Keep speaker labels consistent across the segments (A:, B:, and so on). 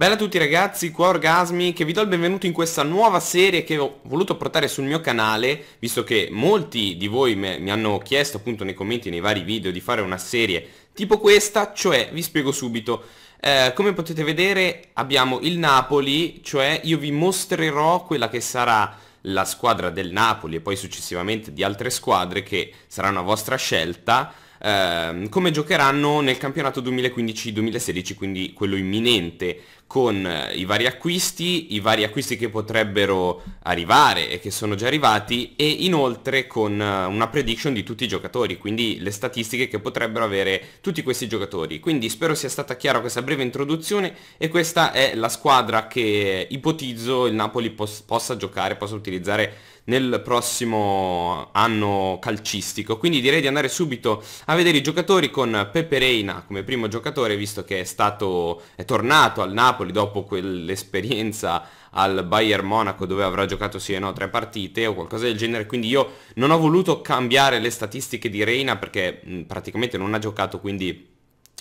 A: Bella a tutti ragazzi, qua Orgasmi che vi do il benvenuto in questa nuova serie che ho voluto portare sul mio canale visto che molti di voi me, mi hanno chiesto appunto nei commenti nei vari video di fare una serie tipo questa cioè vi spiego subito eh, come potete vedere abbiamo il Napoli cioè io vi mostrerò quella che sarà la squadra del Napoli e poi successivamente di altre squadre che sarà una vostra scelta eh, come giocheranno nel campionato 2015-2016, quindi quello imminente, con eh, i vari acquisti, i vari acquisti che potrebbero arrivare e che sono già arrivati e inoltre con eh, una prediction di tutti i giocatori, quindi le statistiche che potrebbero avere tutti questi giocatori. Quindi spero sia stata chiara questa breve introduzione e questa è la squadra che ipotizzo il Napoli possa giocare, possa utilizzare nel prossimo anno calcistico. Quindi direi di andare subito a vedere i giocatori con Pepe Reina come primo giocatore, visto che è, stato, è tornato al Napoli dopo quell'esperienza al Bayern Monaco dove avrà giocato sì e no tre partite o qualcosa del genere quindi io non ho voluto cambiare le statistiche di Reina perché mh, praticamente non ha giocato quindi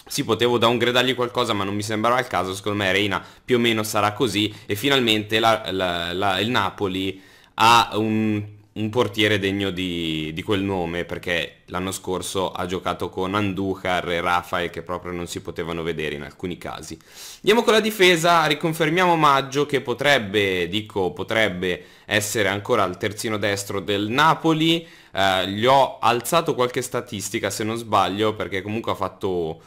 A: sì, potevo downgradargli qualcosa, ma non mi sembrava il caso. Secondo me Reina più o meno sarà così. E finalmente la, la, la, il Napoli ha un, un portiere degno di, di, quel nome perché l'anno scorso ha giocato con Andujar e Rafael che proprio non si potevano vedere in alcuni casi. Andiamo con la difesa, riconfermiamo Maggio che potrebbe, dico, potrebbe essere ancora al terzino destro del Napoli. Eh, gli ho alzato qualche statistica se non sbaglio perché comunque ha fatto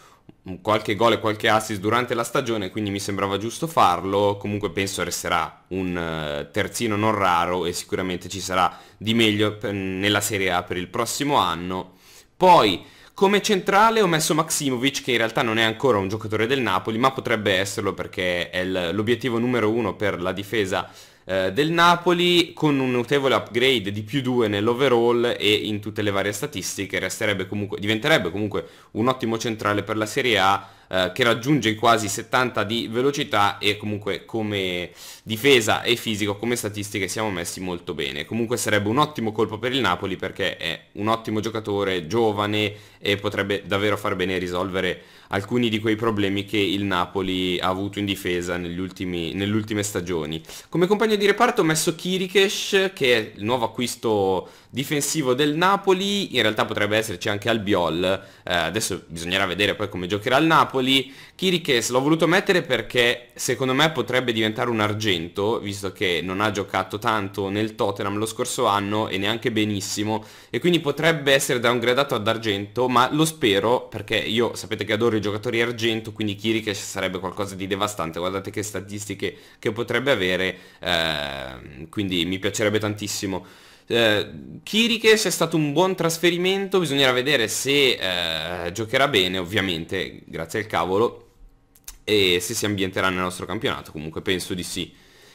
A: qualche gol e qualche assist durante la stagione, quindi mi sembrava giusto farlo. Comunque penso resterà un eh, terzino non raro e sicuramente ci sarà di meglio nella Serie A per il prossimo anno. Poi come centrale ho messo Maximovic che in realtà non è ancora un giocatore del Napoli ma potrebbe esserlo perché è l'obiettivo numero uno per la difesa eh, del Napoli con un notevole upgrade di più 2 nell'overall e in tutte le varie statistiche comunque, diventerebbe comunque un ottimo centrale per la Serie A eh, che raggiunge quasi 70 di velocità e comunque come difesa e fisico come statistiche siamo messi molto bene. Comunque sarebbe un ottimo colpo per il Napoli perché è un ottimo giocatore, giovane e potrebbe davvero far bene risolvere alcuni di quei problemi che il Napoli ha avuto in difesa negli ultimi, nelle stagioni. Come compagno compagno di reparto ho messo Kirikesh, che è il nuovo acquisto difensivo del Napoli, in realtà potrebbe esserci anche Albiol, eh, adesso bisognerà vedere poi come giocherà il Napoli. Kirikesh l'ho voluto mettere perché secondo me potrebbe diventare un argento, visto che non ha giocato tanto nel Tottenham lo scorso anno e neanche benissimo, e quindi potrebbe essere downgradato ad argento, ma lo spero perché io sapete che adoro i giocatori argento, quindi Kirikesh sarebbe qualcosa di devastante, guardate che statistiche che potrebbe avere, eh, Ehm, quindi mi piacerebbe tantissimo. Eh, Chiriche se è stato un buon trasferimento, bisognerà vedere se eh, giocherà bene, ovviamente, grazie al cavolo, e se si ambienterà nel nostro campionato, comunque penso di sì.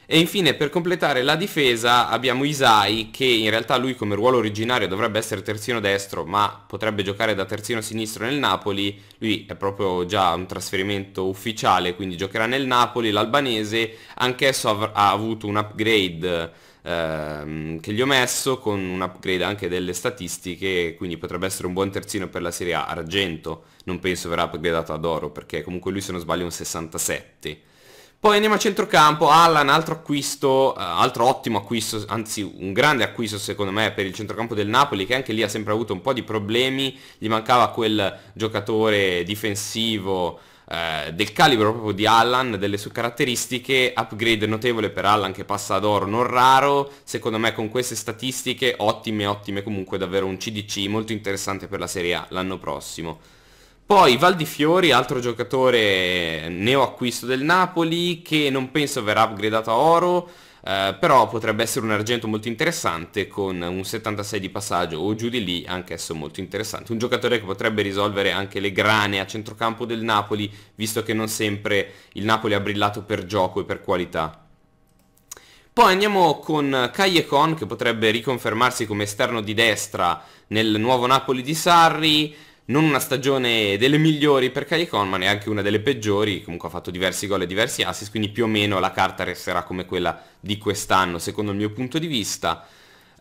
A: E infine per completare la difesa abbiamo Isai che in realtà lui come ruolo originario dovrebbe essere terzino destro ma potrebbe giocare da terzino sinistro nel Napoli, lui è proprio già un trasferimento ufficiale quindi giocherà nel Napoli, l'albanese anch'esso av ha avuto un upgrade ehm, che gli ho messo con un upgrade anche delle statistiche quindi potrebbe essere un buon terzino per la Serie A argento, non penso verrà upgradato ad oro perché comunque lui se non sbaglio è un 67 poi andiamo a centrocampo, Allan, altro acquisto, eh, altro ottimo acquisto, anzi un grande acquisto secondo me per il centrocampo del Napoli che anche lì ha sempre avuto un po' di problemi, gli mancava quel giocatore difensivo eh, del calibro proprio di Allan, delle sue caratteristiche, upgrade notevole per Allan che passa ad oro non raro, secondo me con queste statistiche ottime, ottime comunque davvero un CDC molto interessante per la Serie A l'anno prossimo. Poi Valdifiori, altro giocatore neoacquisto del Napoli, che non penso verrà upgradato a oro, eh, però potrebbe essere un argento molto interessante con un 76 di passaggio o giù di lì, anch'esso molto interessante. Un giocatore che potrebbe risolvere anche le grane a centrocampo del Napoli, visto che non sempre il Napoli ha brillato per gioco e per qualità. Poi andiamo con Callecon che potrebbe riconfermarsi come esterno di destra nel nuovo Napoli di Sarri, non una stagione delle migliori per Calicon, ma neanche una delle peggiori, comunque ha fatto diversi gol e diversi assist, quindi più o meno la carta resterà come quella di quest'anno, secondo il mio punto di vista.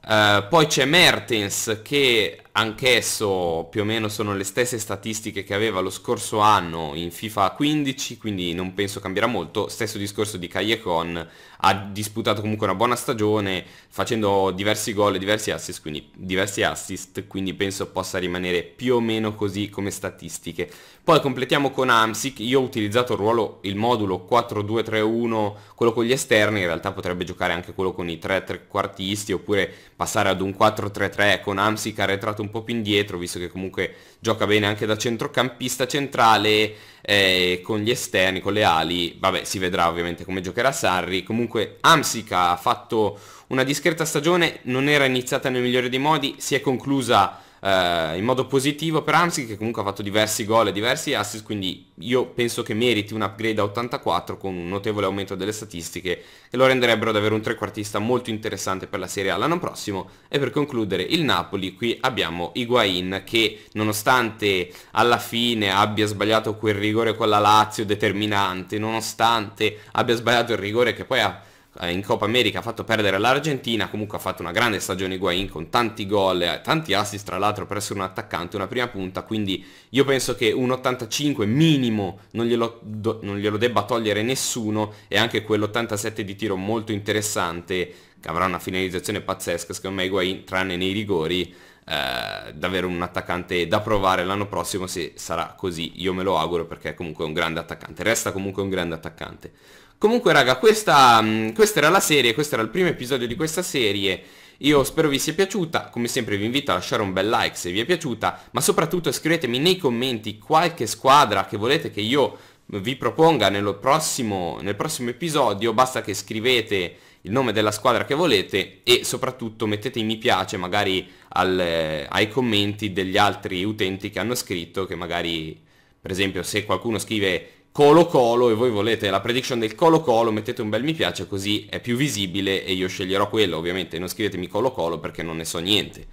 A: Uh, poi c'è Mertens che anch'esso più o meno sono le stesse statistiche che aveva lo scorso anno in FIFA 15, quindi non penso cambierà molto. Stesso discorso di Callecon, ha disputato comunque una buona stagione facendo diversi gol e diversi assist, quindi, diversi assist, quindi penso possa rimanere più o meno così come statistiche. Poi completiamo con Amsic, io ho utilizzato il ruolo, il modulo 4-2-3-1, quello con gli esterni, in realtà potrebbe giocare anche quello con i 3 quartisti oppure passare ad un 4-3-3 con Amsic arretrato un po' più indietro, visto che comunque gioca bene anche da centrocampista centrale, eh, con gli esterni, con le ali, vabbè si vedrà ovviamente come giocherà Sarri, comunque Amsica ha fatto una discreta stagione, non era iniziata nel migliore dei modi, si è conclusa eh, in modo positivo per Amsic che comunque ha fatto diversi gol e diversi assist, quindi io penso che meriti un upgrade a 84 con un notevole aumento delle statistiche che lo renderebbero davvero un trequartista molto interessante per la Serie A l'anno prossimo. E per concludere il Napoli, qui abbiamo Higuain che nonostante alla fine abbia sbagliato quel rigore con la Lazio determinante, nonostante abbia sbagliato il rigore che poi ha eh, in Coppa America ha fatto perdere l'Argentina, comunque ha fatto una grande stagione Higuain con tanti gol, e eh, tanti assist tra l'altro per essere un attaccante, una prima punta, quindi io penso che un 85 minimo non glielo, do, non glielo debba togliere nessuno e anche quell'87 di tiro molto interessante che avrà una finalizzazione pazzesca, secondo me Higuain tranne nei rigori eh, davvero un attaccante da provare l'anno prossimo se sarà così, io me lo auguro perché comunque è un grande attaccante, resta comunque un grande attaccante. Comunque raga, questa, mm, questa era la serie, questo era il primo episodio di questa serie. Io spero vi sia piaciuta, come sempre vi invito a lasciare un bel like se vi è piaciuta, ma soprattutto scrivetemi nei commenti qualche squadra che volete che io vi proponga prossimo, nel prossimo episodio, basta che scrivete il nome della squadra che volete e soprattutto mettete i mi piace magari al, eh, ai commenti degli altri utenti che hanno scritto, che magari per esempio se qualcuno scrive Colo Colo e voi volete la prediction del Colo Colo, mettete un bel mi piace così è più visibile e io sceglierò quello, ovviamente non scrivetemi Colo Colo perché non ne so niente.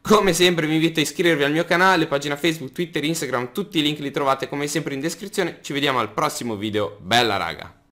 A: Come sempre vi invito a iscrivervi al mio canale, pagina Facebook, Twitter, Instagram, tutti i link li trovate come sempre in descrizione, ci vediamo al prossimo video, bella raga!